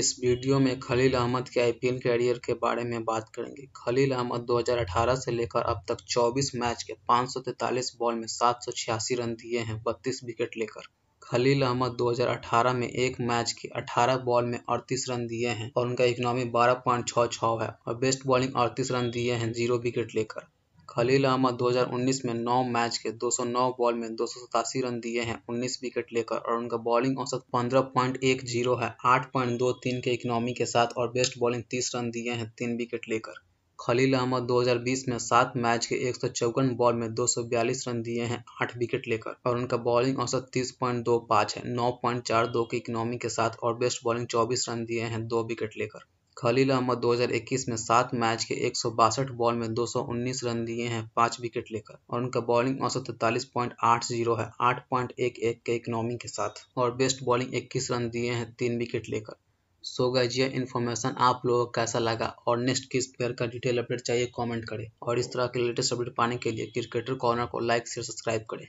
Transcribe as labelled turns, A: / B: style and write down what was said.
A: इस वीडियो में खलील अहमद के आईपीएल कैरियर के बारे में बात करेंगे खलील अहमद 2018 से लेकर अब तक 24 मैच के 543 बॉल में सात रन दिए हैं 32 विकेट लेकर खलील अहमद 2018 में एक मैच की 18 बॉल में 38 रन दिए हैं और उनका इकोनॉमी 12.66 है और बेस्ट बॉलिंग 38 रन दिए हैं जीरो विकेट लेकर खलील अहमद 2019 में 9 मैच के 209 बॉल में दो रन दिए हैं 19 विकेट लेकर और उनका बॉलिंग औसत 15.10 है 8.23 के इकोनॉमी के साथ और बेस्ट बॉलिंग 30 रन दिए हैं तीन विकेट लेकर खलील अहमद 2020 में सात मैच के एक बॉल में 242 रन दिए हैं आठ विकेट लेकर और उनका बॉलिंग औसत 30.25 है 9.42 की इकोनॉमी के साथ और बेस्ट बॉलिंग 24 रन दिए हैं दो विकेट लेकर खलील अहमद 2021 में सात मैच के एक बॉल में 219 रन दिए हैं पांच विकेट लेकर और उनका बॉलिंग औसत तैतालीस है आठ के इकोनॉमी के साथ और बेस्ट बॉलिंग 21 रन दिए हैं तीन विकेट लेकर सो गाइज ये इन्फॉर्मेशन आप लोगों को कैसा लगा और नेक्स्ट किस प्लेयर का डिटेल अपडेट चाहिए कमेंट करें और इस तरह के लेटेस्ट अपडेट पाने के लिए क्रिकेटर कॉर्नर को लाइक शेयर सब्सक्राइब करें